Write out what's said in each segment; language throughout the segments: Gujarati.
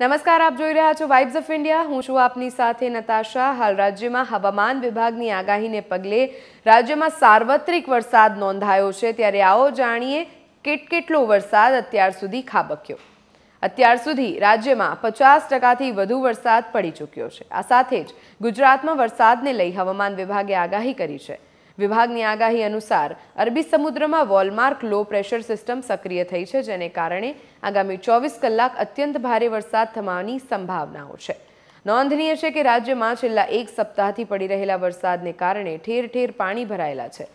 નમસ્કાર આપ જોઈ રહ્યા છો વાઇબ્સ ઓફ ઇન્ડિયા હું છું આપની સાથે નતાશા હાલ રાજ્યમાં હવામાન વિભાગની આગાહીને પગલે રાજ્યમાં સાર્વત્રિક વરસાદ નોંધાયો છે ત્યારે આવો જાણીએ કેટ કેટલો વરસાદ અત્યાર સુધી ખાબક્યો અત્યાર સુધી રાજ્યમાં પચાસ ટકાથી વધુ વરસાદ પડી ચૂક્યો છે આ સાથે જ ગુજરાતમાં વરસાદને લઈ હવામાન વિભાગે આગાહી કરી છે વિભાગની આગાહી અનુસાર અરબી સમુદ્રમાં વોલમાર્ક લો પ્રેશર સિસ્ટમ સક્રિય થઈ છે જેને કારણે આગામી ચોવીસ કલાક અત્યંત ભારે વરસાદ થવાની સંભાવનાઓ છે નોંધનીય છે કે રાજ્યમાં છેલ્લા એક સપ્તાહથી પડી રહેલા વરસાદને કારણે ઠેર ઠેર પાણી ભરાયેલા છે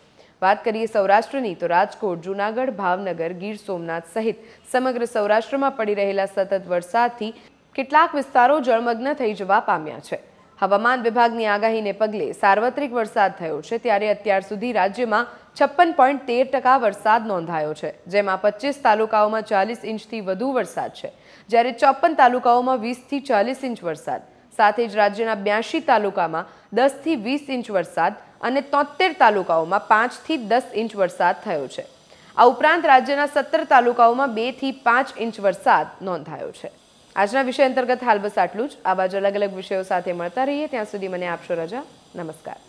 વાત કરીએ સૌરાષ્ટ્રની તો રાજકોટ જૂનાગઢ ભાવનગર ગીર સોમનાથ સહિત સમગ્ર સૌરાષ્ટ્રમાં પડી રહેલા સતત વરસાદથી કેટલાક વિસ્તારો જળમગ્ન થઈ જવા પામ્યા છે હવામાન વિભાગની આગાહીને પગલે સાર્વત્રિક વરસાદ થયો છે ત્યારે અત્યાર સુધી રાજ્યમાં છપ્પન પોઈન્ટ તેર ટકા વરસાદ નોંધાયો છે જેમાં પચીસ તાલુકાઓમાં ચાલીસ ઇંચથી વધુ વરસાદ છે જ્યારે ચોપન તાલુકાઓમાં વીસથી ચાલીસ ઇંચ વરસાદ સાથે જ રાજ્યના બ્યાસી તાલુકામાં દસથી વીસ ઇંચ વરસાદ અને તોતેર તાલુકાઓમાં પાંચથી દસ ઇંચ વરસાદ થયો છે આ ઉપરાંત રાજ્યના સત્તર તાલુકાઓમાં બેથી પાંચ ઇંચ વરસાદ નોંધાયો છે આજના વિષય અંતર્ગત હાલ બસ આટલું જ આ બાજુ અલગ અલગ વિષયો સાથે મળતા રહીએ ત્યાં સુધી મને આપશો રજા નમસ્કાર